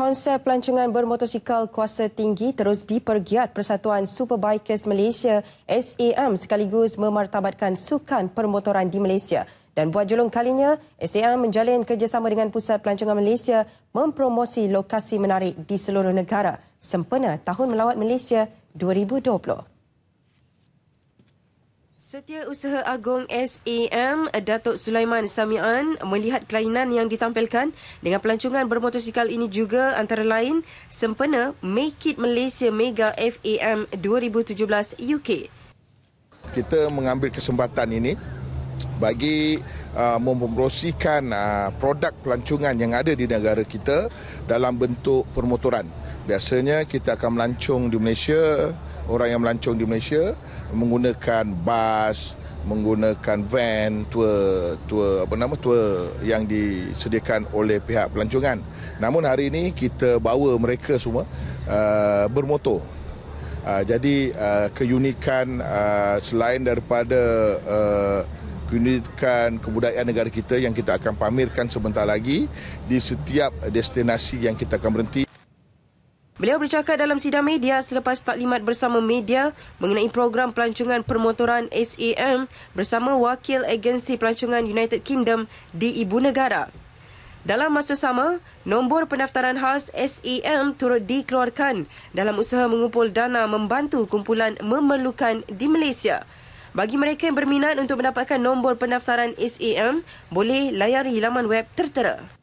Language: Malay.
konsep pelancongan bermotosikal kuasa tinggi terus dipergiat Persatuan Superbikers Malaysia SAM sekaligus memartabatkan sukan permotoran di Malaysia. Dan buat julung kalinya, SAM menjalin kerjasama dengan Pusat Pelancongan Malaysia mempromosi lokasi menarik di seluruh negara sempena Tahun Melawat Malaysia 2020. Setiausaha Agong SAM Datuk Sulaiman Samian melihat kelainan yang ditampilkan dengan pelancongan bermotosikal ini juga antara lain sempena Make It Malaysia Mega FAM 2017 UK. Kita mengambil kesempatan ini bagi Uh, mempromosikan uh, produk pelancongan yang ada di negara kita dalam bentuk permotoran. Biasanya kita akan melancong di Malaysia, orang yang melancong di Malaysia menggunakan bas, menggunakan van tua tua apa nama tua yang disediakan oleh pihak pelancongan. Namun hari ini kita bawa mereka semua uh, bermotor. Uh, jadi uh, keunikan uh, selain daripada uh, pendidikan kebudayaan negara kita yang kita akan pamerkan sebentar lagi di setiap destinasi yang kita akan berhenti. Beliau bercakap dalam sidang media selepas taklimat bersama media mengenai program pelancongan permotoran SEM bersama wakil agensi pelancongan United Kingdom di Ibu Negara. Dalam masa sama, nombor pendaftaran khas SEM turut dikeluarkan dalam usaha mengumpul dana membantu kumpulan memerlukan di Malaysia. Bagi mereka yang berminat untuk mendapatkan nombor pendaftaran SAM, boleh layari laman web tertera.